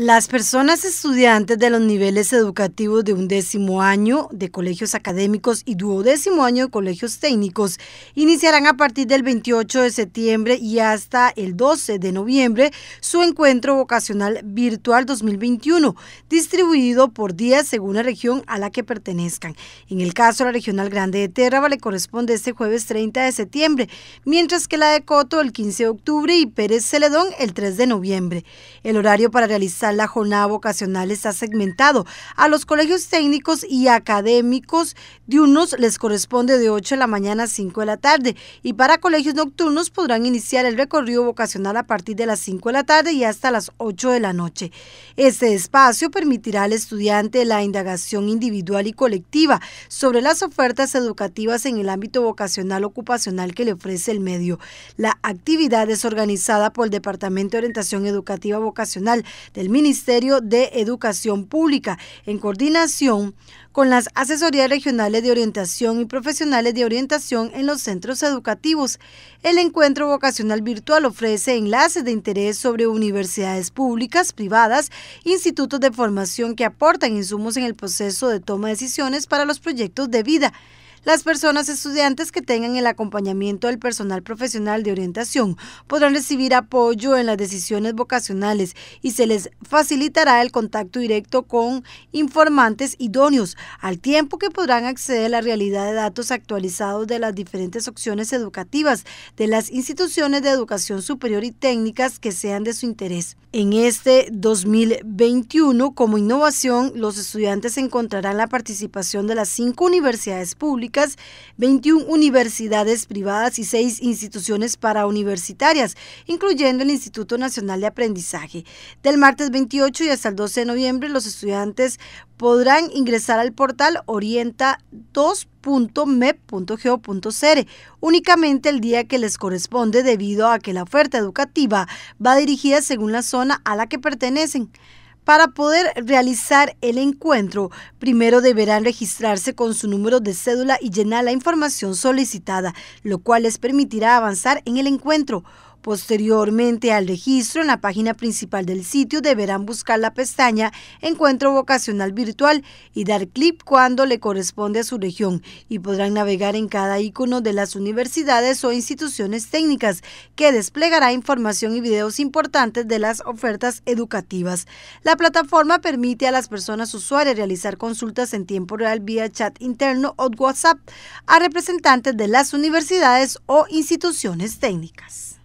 Las personas estudiantes de los niveles educativos de undécimo año de colegios académicos y duodécimo año de colegios técnicos iniciarán a partir del 28 de septiembre y hasta el 12 de noviembre su encuentro vocacional virtual 2021, distribuido por días según la región a la que pertenezcan. En el caso la regional grande de Tierra le corresponde este jueves 30 de septiembre, mientras que la de Coto el 15 de octubre y Pérez Celedón el 3 de noviembre. El horario para realizar la Jornada Vocacional está segmentado. A los colegios técnicos y académicos de unos les corresponde de 8 de la mañana a 5 de la tarde y para colegios nocturnos podrán iniciar el recorrido vocacional a partir de las 5 de la tarde y hasta las 8 de la noche. Este espacio permitirá al estudiante la indagación individual y colectiva sobre las ofertas educativas en el ámbito vocacional ocupacional que le ofrece el medio. La actividad es organizada por el Departamento de Orientación Educativa Vocacional del Ministerio de Educación Pública, en coordinación con las asesorías regionales de orientación y profesionales de orientación en los centros educativos. El encuentro vocacional virtual ofrece enlaces de interés sobre universidades públicas, privadas, institutos de formación que aportan insumos en el proceso de toma de decisiones para los proyectos de vida. Las personas estudiantes que tengan el acompañamiento del personal profesional de orientación podrán recibir apoyo en las decisiones vocacionales y se les facilitará el contacto directo con informantes idóneos, al tiempo que podrán acceder a la realidad de datos actualizados de las diferentes opciones educativas de las instituciones de educación superior y técnicas que sean de su interés. En este 2021, como innovación, los estudiantes encontrarán la participación de las cinco universidades públicas 21 universidades privadas y 6 instituciones para universitarias, incluyendo el Instituto Nacional de Aprendizaje. Del martes 28 y hasta el 12 de noviembre, los estudiantes podrán ingresar al portal orienta 2megocr únicamente el día que les corresponde debido a que la oferta educativa va dirigida según la zona a la que pertenecen. Para poder realizar el encuentro, primero deberán registrarse con su número de cédula y llenar la información solicitada, lo cual les permitirá avanzar en el encuentro. Posteriormente al registro, en la página principal del sitio deberán buscar la pestaña Encuentro Vocacional Virtual y dar clic cuando le corresponde a su región y podrán navegar en cada icono de las universidades o instituciones técnicas que desplegará información y videos importantes de las ofertas educativas. La plataforma permite a las personas usuarias realizar consultas en tiempo real vía chat interno o WhatsApp a representantes de las universidades o instituciones técnicas.